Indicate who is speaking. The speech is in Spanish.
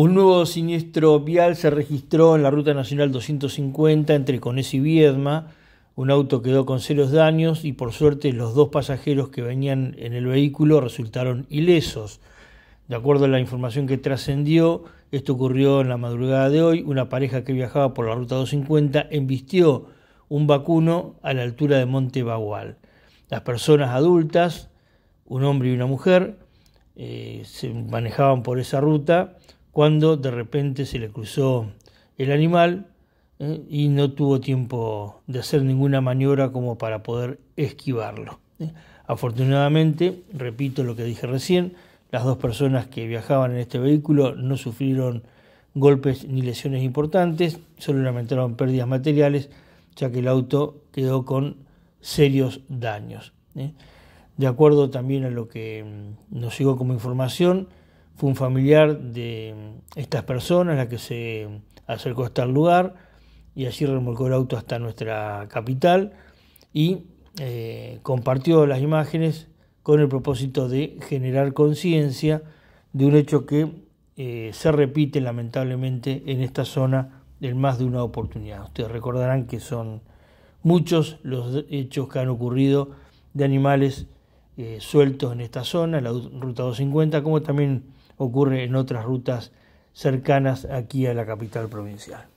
Speaker 1: Un nuevo siniestro vial se registró en la Ruta Nacional 250 entre Conés y Viedma. Un auto quedó con serios daños y por suerte los dos pasajeros que venían en el vehículo resultaron ilesos. De acuerdo a la información que trascendió, esto ocurrió en la madrugada de hoy. Una pareja que viajaba por la Ruta 250 embistió un vacuno a la altura de Monte Bagual. Las personas adultas, un hombre y una mujer, eh, se manejaban por esa ruta cuando de repente se le cruzó el animal ¿eh? y no tuvo tiempo de hacer ninguna maniobra como para poder esquivarlo. ¿eh? Afortunadamente, repito lo que dije recién, las dos personas que viajaban en este vehículo no sufrieron golpes ni lesiones importantes, solo lamentaron pérdidas materiales, ya que el auto quedó con serios daños. ¿eh? De acuerdo también a lo que mm, nos llegó como información, fue un familiar de estas personas la que se acercó hasta el lugar y allí remolcó el auto hasta nuestra capital y eh, compartió las imágenes con el propósito de generar conciencia de un hecho que eh, se repite lamentablemente en esta zona en más de una oportunidad. Ustedes recordarán que son muchos los hechos que han ocurrido de animales eh, sueltos en esta zona, la Ruta 250, como también ocurre en otras rutas cercanas aquí a la capital provincial.